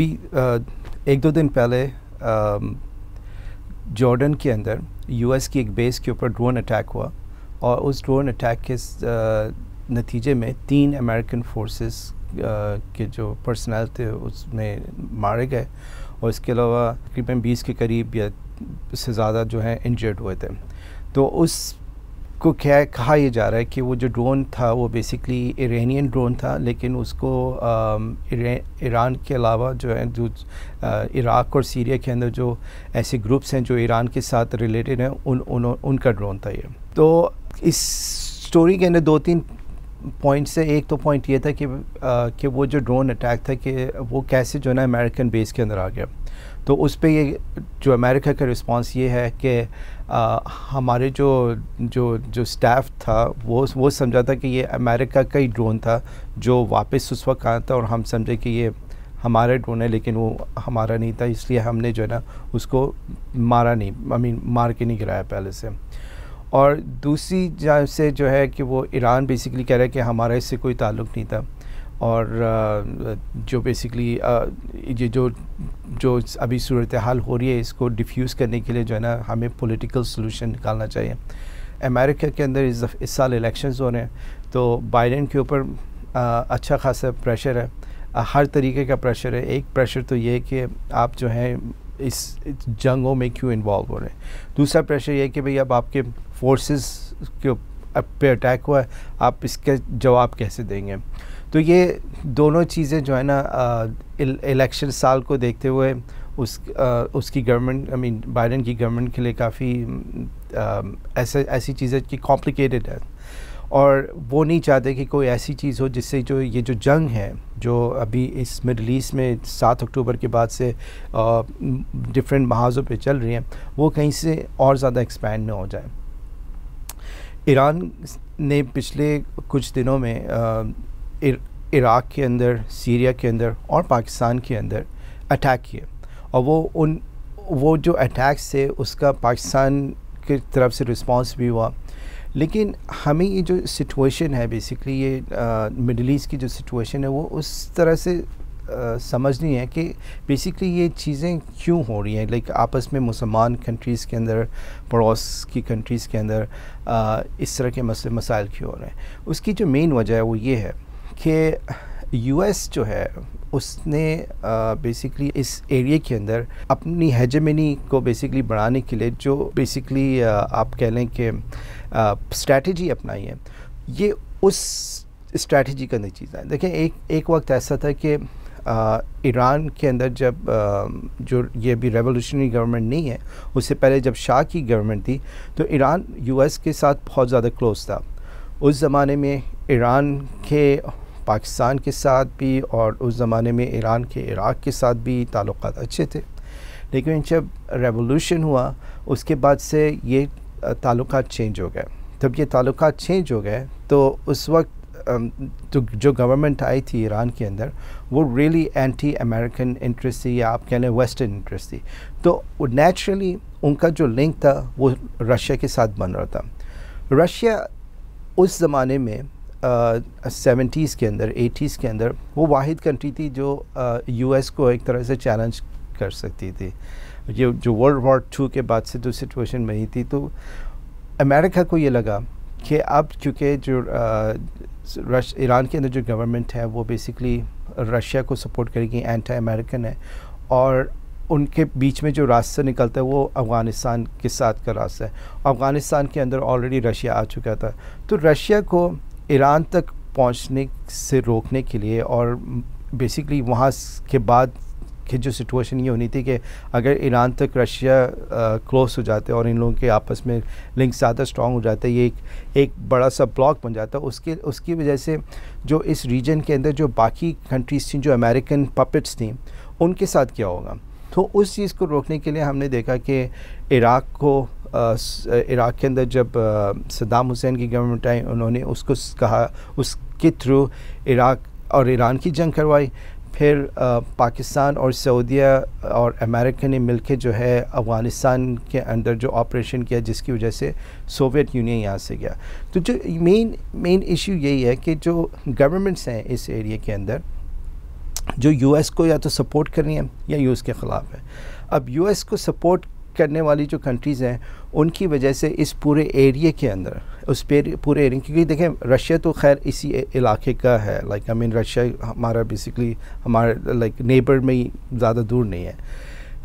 अभी एक दो दिन पहले जॉर्डन के अंदर यूएस की एक बेस के ऊपर ड्रोन अटैक हुआ और उस ड्रोन अटैक के नतीजे में तीन अमेरिकन फोर्सेस के जो पर्सनल थे उसमें मारे गए और इसके अलावा तकरीबन बीस के करीब या उससे ज़्यादा जो हैं इंजर्ड हुए थे तो उस को क्या कहा यह जा रहा है कि वो जो ड्रोन था वो बेसिकली इरानियन ड्रोन था लेकिन उसको ईरान के अलावा जो है जो इराक और सीरिया के अंदर जो ऐसे ग्रुप्स हैं जो ईरान के साथ रिलेटेड हैं उन, उन उनका ड्रोन था ये तो इस स्टोरी के अंदर दो तीन पॉइंट से एक तो पॉइंट ये था कि आ, कि वो जो ड्रोन अटैक था कि वो कैसे जो है ना अमेरिकन बेस के अंदर आ गया तो उस पर ये जो अमेरिका का रिस्पांस ये है कि आ, हमारे जो जो जो स्टाफ था वो वो समझा था कि ये अमेरिका का ही ड्रोन था जो वापस उस वक्त आया था और हम समझे कि ये हमारा ड्रोन है लेकिन वो हमारा नहीं था इसलिए हमने जो है ना उसको मारा नहीं आई I मीन mean, मार के नहीं गिराया पहले से और दूसरी जहाँ से जो है कि वो ईरान बेसिकली कह रहा है कि हमारा इससे कोई ताल्लुक़ नहीं था और जो बेसिकली ये जो जो अभी सूरत हाल हो रही है इसको डिफ्यूज़ करने के लिए जो है ना हमें पॉलिटिकल सोलूशन निकालना चाहिए अमेरिका के अंदर इस, इस साल इलेक्शंस हो रहे हैं तो बाइडेन के ऊपर अच्छा खासा प्रेशर है हर तरीके का प्रेशर है एक प्रेशर तो ये कि आप जो हैं इस, इस जंगों में क्यों इन्वॉल्व हो रहे हैं दूसरा प्रेशर ये कि भाई अब आपके फोर्सेस के पे अटैक हुआ है आप इसके जवाब कैसे देंगे तो ये दोनों चीज़ें जो है ना इलेक्शन साल को देखते हुए उस आ, उसकी गवर्नमेंट आई मीन बाइडन की गवर्नमेंट के लिए काफ़ी ऐसे ऐसी चीज़ें कि कॉम्प्लिकेटेड है और वो नहीं चाहते कि कोई ऐसी चीज़ हो जिससे जो ये जो जंग है जो अभी इस मिडल ईस्ट में सात अक्टूबर के बाद से डिफरेंट महाजों पे चल रही हैं वो कहीं से और ज़्यादा एक्सपैंड ना हो जाए ईरान ने पिछले कुछ दिनों में इराक़ के अंदर सीरिया के अंदर और पाकिस्तान के अंदर अटैक किए और वो उन वो जो अटैक्स थे उसका पाकिस्तान की तरफ से रिस्पांस भी हुआ लेकिन हमें ये जो सिचुएशन है बेसिकली ये मिडल ईस्ट की जो सिचुएशन है वो उस तरह से समझनी है कि बेसिकली ये चीज़ें क्यों हो रही हैं लाइक आपस में मुसलमान कंट्रीज़ के अंदर पड़ोस की कंट्रीज़ के अंदर आ, इस तरह के मसले मसाइल क्यों हो रहे हैं उसकी जो मेन वजह है वो ये है कि यूएस जो है उसने बेसिकली इस एरिया के अंदर अपनी हेजमनी को बेसिकली बढ़ाने के लिए जो बेसिकली आप कह लें कि स्ट्रेटी अपनाई है ये उस स्ट्रेटजी का नतीजा है देखें एक एक वक्त ऐसा था कि ईरान के अंदर जब आ, जो ये भी रेवोल्यूशनरी गवर्नमेंट नहीं है उससे पहले जब शाह की गवर्नमेंट थी तो ईरान यूएस के साथ बहुत ज़्यादा क्लोज था उस ज़माने में ईरान के पाकिस्तान के साथ भी और उस ज़माने में ईरान के इराक़ के साथ भी ताल्लुक अच्छे थे लेकिन जब रेवोल्यूशन हुआ उसके बाद से ये ताल्लुक चेंज हो गए जब ये ताल्लुक चेंज हो गए तो उस वक्त Um, तो जो गवर्नमेंट आई थी ईरान के अंदर वो रियली एंटी अमेरिकन इंटरेस्ट थी या आप कह लें वेस्टर्न इंटरेस्ट थी तो नेचुरली उनका जो लिंक था वो रशिया के साथ बन रहा था रशिया उस ज़माने में सेवेंटीज़ uh, के अंदर एटीज़ के अंदर वो वाहिद कंट्री थी जो यू uh, एस को एक तरह से चैलेंज कर सकती थी ये जो वर्ल्ड वॉर टू के बाद से जो सिचुएशन बनी थी तो अमेरिका को ये लगा कि अब चूँकि जो रश ईरान के अंदर जो गवर्नमेंट है वो बेसिकली रशिया को सपोर्ट करेगी एंटी अमेरिकन है और उनके बीच में जो रास्ता निकलता है वो अफ़गानिस्तान के साथ का रास्ता है अफ़गानिस्तान के अंदर ऑलरेडी रशिया आ चुका था तो रशिया को ईरान तक पहुंचने से रोकने के लिए और बेसिकली वहाँ के बाद कि जो सिचुएशन ये होनी थी कि अगर ईरान तक रशिया क्लोज हो जाते और इन लोगों के आपस में लिंक ज़्यादा स्ट्रॉन्ग हो जाते ये एक एक बड़ा सा ब्लॉक बन जाता उसके उसकी वजह से जो इस रीजन के अंदर जो बाकी कंट्रीज़ थी जो अमेरिकन पपिट्स थी उनके साथ क्या होगा तो उस चीज़ को रोकने के लिए हमने देखा कि इराक़ को इराक़ के अंदर जब सद्दाम हुसैन की गवर्नमेंट आई उन्होंने उसको कहा उसके थ्रू इराक़ और ईरान की जंग करवाई फिर पाकिस्तान और सऊदिया और अमेरिका ने मिलकर जो है अफ़गानिस्तान के अंदर जो ऑपरेशन किया जिसकी वजह से सोवियत यूनियन यहाँ से गया तो जो मेन मेन इशू यही है कि जो गवर्नमेंट्स हैं इस एरिया के अंदर जो यूएस को या तो सपोर्ट करनी है या यूएस के ख़िलाफ़ है अब यूएस को सपोर्ट करने वाली जो कंट्रीज़ हैं उनकी वजह से इस पूरे एरिए के अंदर उस पूरे एरिया क्योंकि देखें रशिया तो खैर इसी इलाके का है लाइक आई मीन रशिया हमारा बेसिकली हमारे लाइक नेबर में ही ज़्यादा दूर नहीं है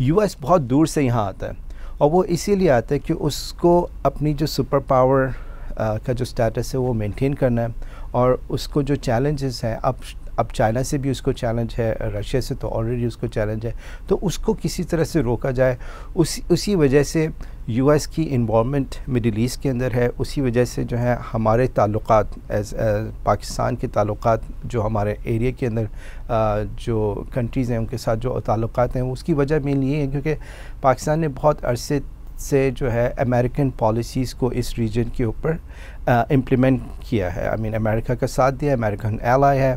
यूएस बहुत दूर से यहाँ आता है और वो इसीलिए आता है कि उसको अपनी जो सुपर पावर का जो स्टेटस है वो मेनटेन करना है और उसको जो चैलेंजेस हैं अब अब चाइना से भी उसको चैलेंज है रशिया से तो ऑलरेडी उसको चैलेंज है तो उसको किसी तरह से रोका जाए उस उसी वजह से यूएस की इन्वॉलमेंट मिडिल ईस्ट के अंदर है उसी वजह से जो है हमारे ताल्लुक एज पाकिस्तान के ताल्लुक जो हमारे एरिया के अंदर आ, जो कंट्रीज़ हैं उनके साथ जो ताल्लुक हैं उसकी वजह मेन ये है क्योंकि पाकिस्तान ने बहुत अरसे से जो है अमेरिकन पॉलिसीज़ को इस रीजन के ऊपर इम्प्लीमेंट किया है आई मीन अमेरिका का साथ दिया अमेरिकन एलाई है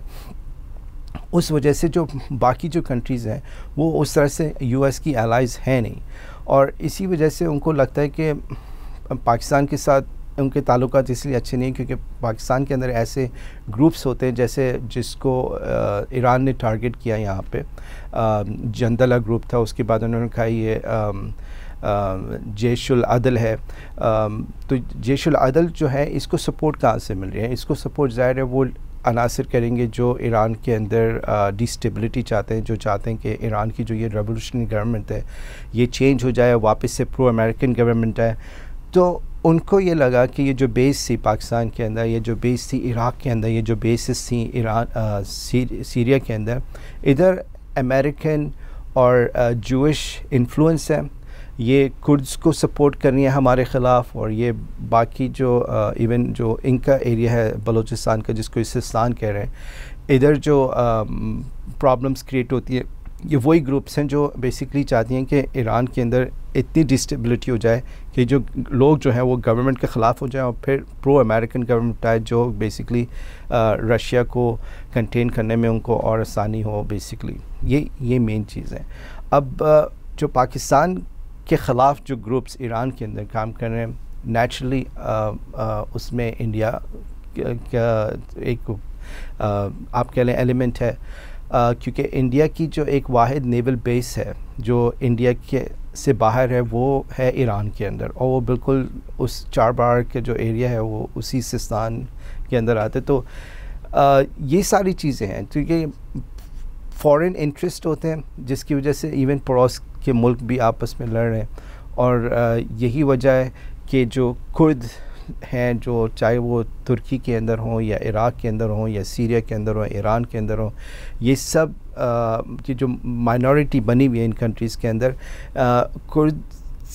उस वजह से जो बाकी जो कंट्रीज़ हैं वो उस तरह से यूएस की एलाइज हैं नहीं और इसी वजह से उनको लगता है कि पाकिस्तान के साथ उनके ताल्लुक इसलिए अच्छे नहीं क्योंकि पाकिस्तान के अंदर ऐसे ग्रुप्स होते हैं जैसे जिसको ईरान ने टारगेट किया यहाँ पे जंदला ग्रुप था उसके बाद उन्होंने कहा ये आ, जैशुल अदल है तो जैशुल अदल जो है इसको सपोर्ट कहाँ से मिल रही है इसको सपोर्ट ज़ाहिर है वो अनासर करेंगे जो ईरान के अंदर डिस्टेबिलिटी चाहते हैं जो चाहते हैं कि ईरान की जो ये रेवोल्यूशनरी गवर्नमेंट है ये चेंज हो जाए वापस से प्रो अमेरिकन गवर्नमेंट है तो उनको ये लगा कि ये जो बेस थी पाकिस्तान के अंदर ये जो बेस थी इराक़ के अंदर ये जो बेसिस थी ईरान सीर, सीरिया के अंदर इधर अमेरिकन और जूश इन्फ्लुएंस है ये कुर्ज़ को सपोर्ट कर रही है हमारे ख़िलाफ़ और ये बाकी जो आ, इवन जो इनका एरिया है बलूचिस्तान का जिसको इस्तान कह रहे हैं इधर जो प्रॉब्लम्स क्रिएट होती है ये वही ग्रुप्स हैं जो बेसिकली चाहती हैं कि ईरान के अंदर इतनी डिस्टेबिलिटी हो जाए कि जो लोग जो हैं वो गवर्नमेंट के ख़िलाफ़ हो जाए और फिर प्रो अमेरिकन गवर्नमेंट आए जो बेसिकली रशिया को कंटेन करने में उनको और आसानी हो बेसिकली ये ये मेन चीज़ है अब आ, जो पाकिस्तान के ख़िलाफ़ जो ग्रुप्स ईरान के अंदर काम कर रहे हैं नेचुरली uh, uh, उसमें इंडिया का एक आ, uh, आप कह लें एलिमेंट है क्योंकि इंडिया की जो एक वाद नेवल बेस है जो इंडिया के से बाहर है वो है ईरान के अंदर और वो बिल्कुल उस चार बार के जो एरिया है वो उसी सिस्तान के अंदर आते तो आ, ये सारी चीज़ें हैं क्योंकि फ़ॉरेन इंटरेस्ट होते हैं जिसकी वजह से इवन पड़ोस के मुल्क भी आपस में लड़ रहे हैं और यही वजह है कि जो कुर्द हैं जो चाहे वो तुर्की के अंदर हों या इराक़ के अंदर हों या सीरिया के अंदर हों ईरान के अंदर हों ये सब ये जो माइनॉरिटी बनी हुई है इन कंट्रीज़ के अंदर आ, कुर्द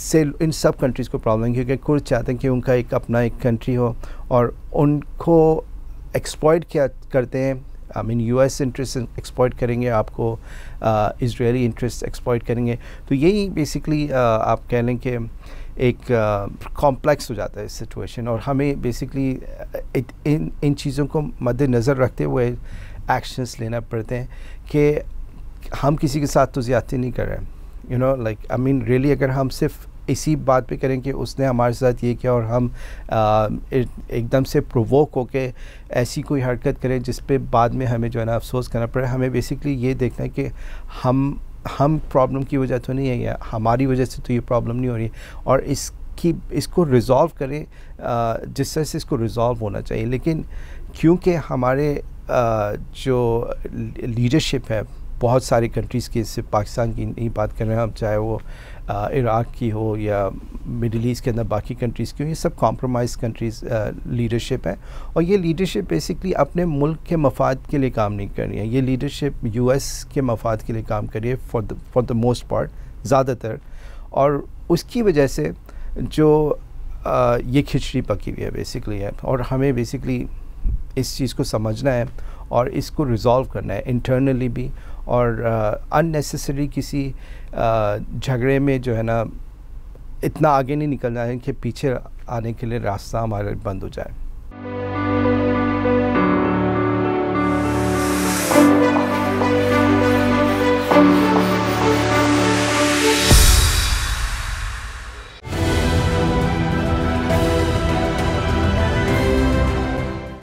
से इन सब कंट्रीज़ को प्रॉब्लम क्योंकि कुर्द चाहते हैं कि उनका एक अपना एक कंट्री हो और उनको एक्सप्लॉयट क्या करते हैं I mean U S interest export करेंगे आपको इसराइली इंटरेस्ट एक्सपोर्ट करेंगे तो यही बेसिकली uh, आप कह लें कि एक कॉम्प्लेक्स uh, हो जाता है सिटेशन सिचुएशन और हमें बेसिकली इन इन चीज़ों को मद्दनज़र रखते हुए एक्शंस लेना पड़ते हैं कि हम किसी के साथ तो ज़्यादा नहीं कर रहे हैं you know like I mean really अगर हम सिर्फ इसी बात पे करें कि उसने हमारे साथ ये किया और हम एकदम से प्रोवोक होके ऐसी कोई हरकत करें जिस पे बाद में हमें जो है ना अफसोस करना पड़े हमें बेसिकली ये देखना है कि हम हम प्रॉब्लम की वजह तो नहीं है या हमारी वजह से तो ये प्रॉब्लम नहीं हो रही और इसकी इसको रिज़ॉल्व करें जिस तरह से इसको रिज़ॉल्व होना चाहिए लेकिन क्योंकि हमारे जो लीडरशिप है बहुत सारी कंट्रीज़ की इससे पाकिस्तान की नहीं बात कर रहे हैं हम चाहे वो इराक़ की हो या मिडिल ईस्ट के अंदर बाकी कंट्रीज़ की हो ये सब कॉम्प्रोमाइज़ कंट्रीज़ लीडरशिप है और ये लीडरशिप बेसिकली अपने मुल्क के मफाद के लिए काम नहीं कर रही है ये लीडरशिप यूएस के मफाद के लिए काम कर रही है for the for the most part ज़्यादातर और उसकी वजह से जो आ, ये खिचड़ी पकी हुई है बेसिकली है और हमें बेसिकली इस चीज़ को समझना है और इसको रिज़ॉल्व करना है इंटरनली भी और अननेसेसरी किसी झगड़े में जो है ना इतना आगे नहीं निकलना है कि पीछे आने के लिए रास्ता हमारे बंद हो जाए